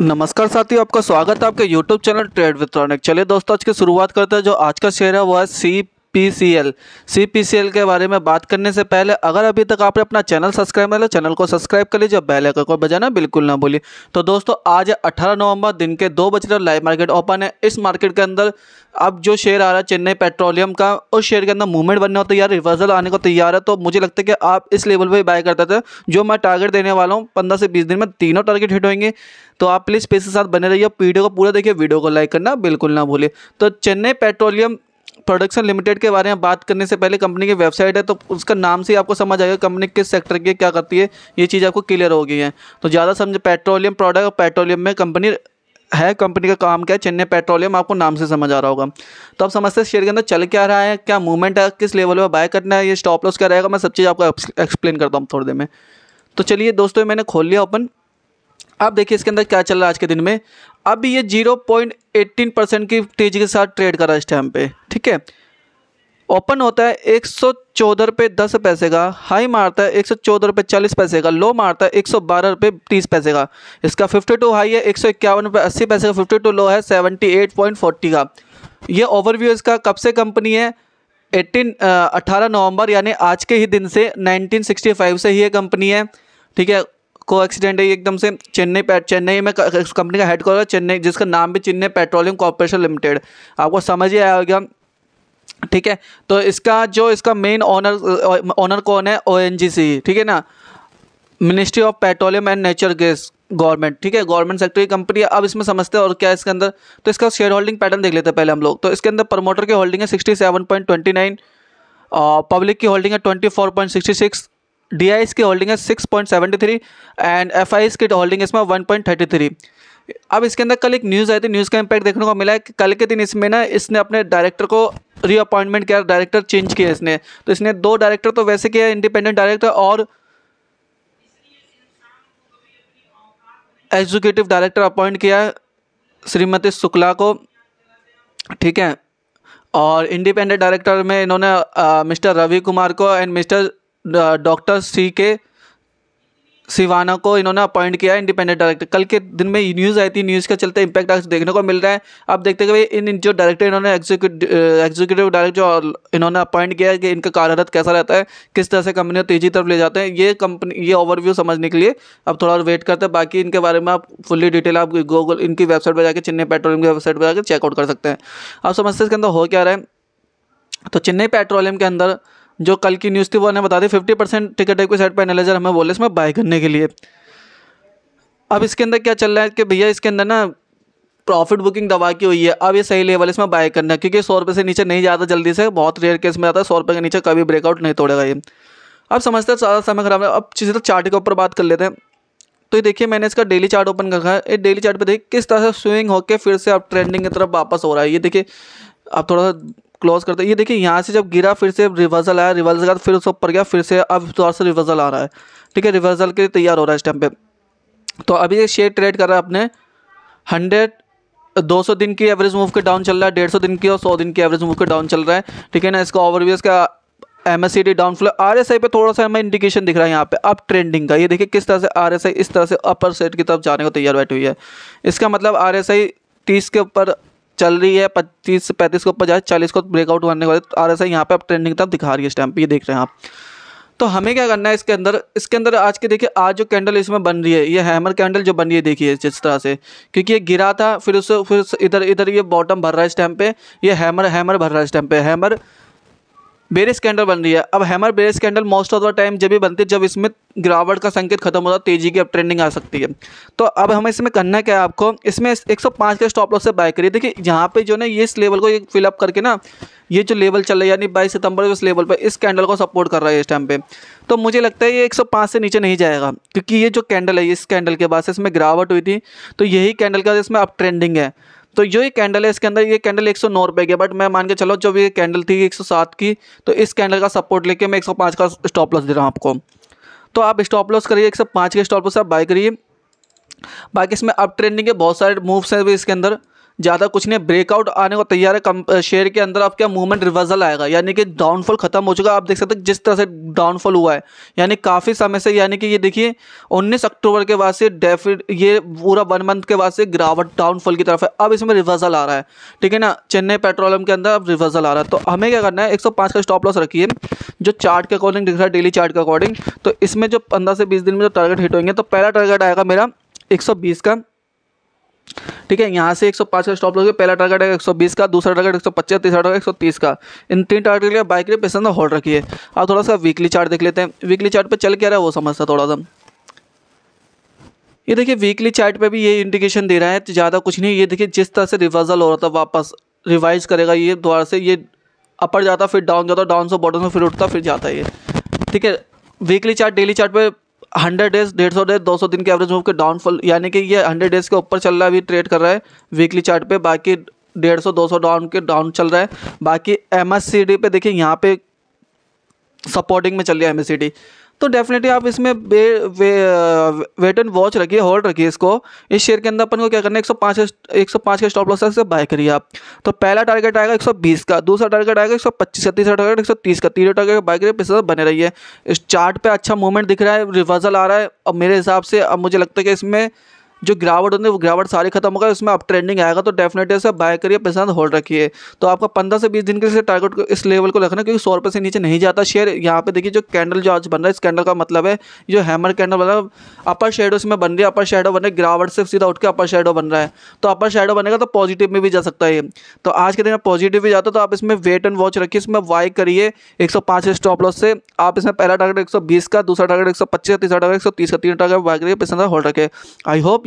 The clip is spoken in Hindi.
नमस्कार साथियों आपका स्वागत है आपके YouTube चैनल ट्रेड वित्रॉनिक चलिए दोस्तों आज की शुरुआत करते हैं जो आज का शेयर है वो है C P C L C P C L के बारे में बात करने से पहले अगर अभी तक आपने अपना चैनल सब्सक्राइब कर लिया चैनल को सब्सक्राइब कर लीजिए बेल आइकन को बजाना बिल्कुल ना भूलिए तो दोस्तों आज 18 नवंबर दिन के दो बजे तक लाइव मार्केट ओपन है इस मार्केट के अंदर अब जो शेयर आ रहा है चेन्नई पेट्रोलियम का उस शेयर के अंदर मूवमेंट बनने को तैयार रिवर्सल आने को तैयार है तो मुझे लगता है कि आप इस लेवल पर बाय करते थे जो मैं टारगेट देने वाला हूँ पंद्रह से बीस दिन में तीनों टारगेट हिट होंगे तो आप प्लीज़ पेज के साथ बने रहिए वीडियो को पूरा देखिए वीडियो को लाइक करना बिल्कुल ना भूलिए तो चेन्नई पेट्रोलियम प्रोडक्शन लिमिटेड के बारे में बात करने से पहले कंपनी की वेबसाइट है तो उसका नाम से आपको समझ आएगा कंपनी किस सेक्टर की क्या करती है ये चीज़ आपको क्लियर हो गई है तो ज़्यादा समझ पेट्रोलियम प्रोडक्ट और पेट्रोलियम में कंपनी है कंपनी का काम क्या है चेन्नई पेट्रोलियम आपको नाम से समझ आ रहा होगा तो आप समझते हैं शेयर के अंदर चल क्या रहा है क्या मूवमेंट है किस लेवल पर बाय करना है ये स्टॉप लॉस क्या रहेगा मैं सब चीज़ आपको एक्सप्लेन करता हूँ थोड़ी देर में तो चलिए दोस्तों मैंने खोल लिया ओपन अब देखिए इसके अंदर क्या चल रहा है आज के दिन में अब ये जीरो पॉइंट एट्टीन परसेंट की तेज़ी के साथ ट्रेड कर रहा है इस टाइम पे ठीक है ओपन होता है एक सौ चौदह रुपये दस पैसे का हाई मारता है एक सौ चौदह रुपये चालीस पैसे का लो मारता है एक सौ बारह रुपये तीस पैसे का इसका फिफ्टी टू हाई है एक सौ इक्यावन रुपये अस्सी पैसे का फिफ्टी टू लो है सेवेंटी एट पॉइंट फोर्टी का ये ओवरव्यू इसका कब से कंपनी है एट्टीन अट्ठारह नवंबर यानी आज के ही दिन से 1965 से ही ये कंपनी है ठीक है को एक्सीडेंट है एकदम से चेन्नई चेन्नई में कंपनी का हेड क्वार्टर चेन्नई जिसका नाम भी चेन्नई पेट्रोलियम कॉरपोरेशन लिमिटेड आपको समझ ही आया होगा ठीक है तो इसका जो इसका मेन ऑनर ऑनर कौन है ओ ठीक है ना ministry of petroleum and natural gas government ठीक है गवर्नमेंट सेक्टर की कंपनी है अब इसमें समझते हैं और क्या इसके अंदर तो इसका शेयर होल्डिंग पैटर्न देख लेते हैं पहले हम लोग तो इसके अंदर प्रमोटर की होल्डिंग है sixty seven point twenty nine public की होल्डिंग है twenty four point sixty six D की होल्डिंग है six point seventy three and F I की होल्डिंग इसमें वन पॉइंट थर्टी थ्री अब इसके अंदर कल एक न्यूज़ आई थी न्यूज़ का इम्पैक्ट देखने को मिला है कि कल के दिन इसमें ना इसने अपने डायरेक्टर को रीअपॉइंटमेंट किया डायरेक्टर चेंज किया इसने तो इसने दो डायरेक्टर तो वैसे किया इंडिपेंडेंट डायरेक्टर और एग्जीक्यूटिव डायरेक्टर अपॉइंट किया श्रीमती शुक्ला को ठीक है और इंडिपेंडेंट डायरेक्टर में इन्होंने मिस्टर रवि कुमार को एंड मिस्टर डॉक्टर सी के सिवाना को इन्होंने अपॉइंट किया है इंडिपेंडेंट डायरेक्टर कल के दिन में न्यूज़ आई थी न्यूज़ के चलते इम्पैक्ट आज देखने को मिल रहा है अब देखते भाई इन जो डायरेक्टर इन्होंने एग्जीक्यूटिव डायरेक्टर इन्होंने अपॉइंट किया है कि इनका कार्यरत कैसा रहता है किस तरह से कंपनी तेज़ी तरफ ले जाते हैं ये कंपनी ये ओवरव्यू समझने के लिए अब थोड़ा और वेट करते हैं बाकी इनके बारे में आप फुल्ली डिटेल आप गूगल इनकी वेबसाइट पर जाकर चेन्नई पेट्रोलियम की वेबसाइट पर जाकर चेकआउट कर सकते हैं आप समझते इसके अंदर हो क्या रहे हैं तो चेन्नई पेट्रोलियम के अंदर जो कल की न्यूज़ थी वो उन्हें बता दी फिफ्टी परसेंट टिकट है के साइड पर एनालाइजर हमें बोले इसमें बाय करने के लिए अब इसके अंदर क्या चल रहा है कि भैया इसके अंदर ना प्रॉफिट बुकिंग दबा की हुई है अब ये सही लेवल इसमें बाय करना है क्योंकि सौ रुपये से नीचे नहीं जाता जल्दी से बहुत रेयर केस में आता है सौ रुपये के नीचे कभी ब्रेकआउट नहीं तोड़ेगा ये अब समझते हैं ज़्यादा समय खराब है अब तो चार्ट के ऊपर बात कर लेते हैं तो ये देखिए मैंने इसका डेली चार्ट ओपन रखा है ये डेली चार्ट पे देखिए किस तरह से स्विंग होकर फिर से अब ट्रेंडिंग की तरफ वापस हो रहा है ये देखिए आप थोड़ा सा क्लोज करते हैं ये देखिए यहाँ से जब गिरा फिर से रिवर्सल आया रिवर्सल का फिर उसके ऊपर गया फिर से अब थोड़ा सा रिवर्सल आ रहा है ठीक है रिवर्सल के लिए तैयार हो रहा है इस टाइम पे तो अभी शेयर ट्रेड कर रहा है अपने हंड्रेड 200 दिन की एवरेज मूव के डाउन चल रहा है डेढ़ सौ दिन की और 100 दिन की एवरेज मूव के डाउन चल रहा है ठीक है ना इसका ओवरव्यू इसका M S C D downflow R S I पर थोड़ा सा हमें इंडिकेशन दिख रहा है यहाँ पे अप ट्रेंडिंग का ये देखिए किस तरह से आर एस आई इस तरह से अपर सेट की तरफ जाने को तैयार बैठी हुई है इसका मतलब आर एस आई तीस के ऊपर चल रही है पच्चीस से पैंतीस को ऊपर जाए चालीस को ब्रेकआउट करने वाले बाद आर एस आई यहाँ पर आप ट्रेंडिंग तक दिखा रही है स्टैम्प पर ये देख रहे हैं आप तो हमें क्या करना है इसके अंदर इसके अंदर आज के देखिए आज जो कैंडल इसमें बन रही है ये हैमर कैंडल जो बन रही है देखिए जिस तरह से क्योंकि ये गिरा था फिर उस फिर इधर इधर ये बॉटम भर रहा है इस टाइम पे ये हैमर हैमर भर रहा है इस टाइम पे हैमर बेरिस कैंडल बन रही है अब hammer bearish candle most of the time जब भी बनती है जब इसमें गिरावट का संकेत खत्म होता है तेजी की अब ट्रेंडिंग आ सकती है तो अब हमें इसमें करना क्या है आपको इसमें 105 के स्टॉप लॉस से बाय करिए देखिए यहाँ पे जो ना ये इस लेवल को फिलअप करके ना ये जो लेवल चल रहा है यानी बाईस सितंबर इस लेवल पर इस कैंडल को सपोर्ट कर रहा है इस टाइम पर तो मुझे लगता है ये एक से नीचे नहीं जाएगा क्योंकि ये जो कैंडल है इस कैंडल के बाद से इसमें गिरावट हुई थी तो यही कैंडल के बाद इसमें अब ट्रेंडिंग है तो जो ये कैंडल है इसके अंदर ये कैंडल एक सौ नौ रुपये की बट मैं मान के चलो जब ये कैंडल थी एक सौ सात की तो इस कैंडल का सपोर्ट लेके मैं एक सौ पाँच का स्टॉप लॉस दे रहा हूँ आपको तो आप स्टॉप लॉस करिए एक सौ पाँच के स्टॉप लॉस आप बाय करिए बाकी इसमें अप ट्रेंडिंग के बहुत सारे मूव्स हैं इसके अंदर ज़्यादा कुछ नहीं ब्रेकआउट आने को तैयार है कम शेयर के अंदर आपका मूवमेंट रिवर्सल आएगा यानी कि डाउनफॉल खत्म हो चुका आप देख सकते हैं जिस तरह से डाउनफॉल हुआ है यानी काफ़ी समय से यानी कि ये देखिए उन्नीस अक्टूबर के बाद से डेफिट ये पूरा वन मंथ के बाद से गिरावट डाउनफॉल की तरफ है अब इसमें रिवर्सल आ रहा है ठीक है ना चेन्नई पेट्रोलियम के अंदर अब रिवर्सल आ रहा है तो हमें क्या करना है एक का स्टॉप लॉस रखिए जो चार्ट के अकॉर्डिंग दिख रहा है डेली चार्ट के अकॉर्डिंग तो इसमें जो पंद्रह से बीस दिन में जो टारगेट हिट होंगे तो पहला टारगेट आएगा मेरा 120 का ठीक है यहाँ से 105 का स्टॉप लॉस पहला टारगेट है 120 का दूसरा टारगेट 125 तीसरा टारगेट 130 का इन तीन टारगेट के लिए बाइक रिपेसन होल्ड रखिए आप थोड़ा सा वीकली चार्ट देख लेते हैं वीकली चार्ट पे चल क्या रहा है वो समझता थोड़ा सा ये देखिए वीकली चार्ट पे भी ये इंडिकेशन दे रहा है तो ज़्यादा कुछ नहीं ये देखिए जिस तरह से रिवर्सल हो रहा था वापस रिवाइज करेगा ये दोबारा से ये अपर जाता फिर डाउन जाता डाउन से बॉटम से फिर उठता फिर जाता ये ठीक है वीकली चार्ट डेली चार्ट पे हंड्रेड डेज डेढ़ सौ डेज दो सौ दिन के एवरेज मूव के डाउनफॉल यानी कि ये हंड्रेड डेज के ऊपर चल रहा है अभी ट्रेड कर रहा है वीकली चार्ट पे बाकी डेढ़ सौ दो सौ डाउन के डाउन चल रहा है बाकी एम पे देखिए यहाँ पे सपोर्टिंग में चल रही है एम तो डेफिनेटली आप इसमें वे, वे, वेट एंड वॉच रखिए होल्ड रखिए इसको इस शेयर के अंदर अपन को क्या करना है एक सौ पाँच एक सौ पाँच के स्टॉप लॉस से बाय करिए आप तो पहला टारगेट आएगा एक सौ बीस का दूसरा टारगेट आएगा एक सौ पच्चीस का तीसरा टारगेट एक सौ तीस का तीनों टारगेट बाय करिए पिछले तो बने है इस चार्ट पर अच्छा मूवमेंट दिख रहा है रिवर्जल आ रहा है अब मेरे हिसाब से अब मुझे लगता है कि इसमें जो गिरावट होती है वो गिरावट सारी खत्म होगा उसमें आप ट्रेंडिंग आएगा तो डेफिनेटली इसे बाय करिए पसंद होल्ड रखिए तो आपका पंद्रह से बीस दिन के लिए टारगेट को इस लेवल को रखना क्योंकि सौ रुपये से नीचे नहीं जाता शेयर यहाँ पे देखिए जो कैंडल जो आज बन रहा है इस कैंडल का मतलब है जो हैमर कैंडल बन रहा है अपर शेडो इसमें बन रही है अपर शेडो बन रही गिरावट से सीधा उठ के अपर शेडो बन रहा है तो अपर शेडो बनेगा तो पॉजिटिव में भी जा सकता है तो आज के दिन में पॉजिटिव भी जाता तो आप इसमें वेट एंड वॉच रखिए इसमें वाई करिए एक स्टॉप लॉस से आप इसमें पहला टारगेट एक का दूसरा टारगेट एक तीसरा टारगेट एक का तीन टारगेट वाई करिए पसंद होल्ड रखे आई होप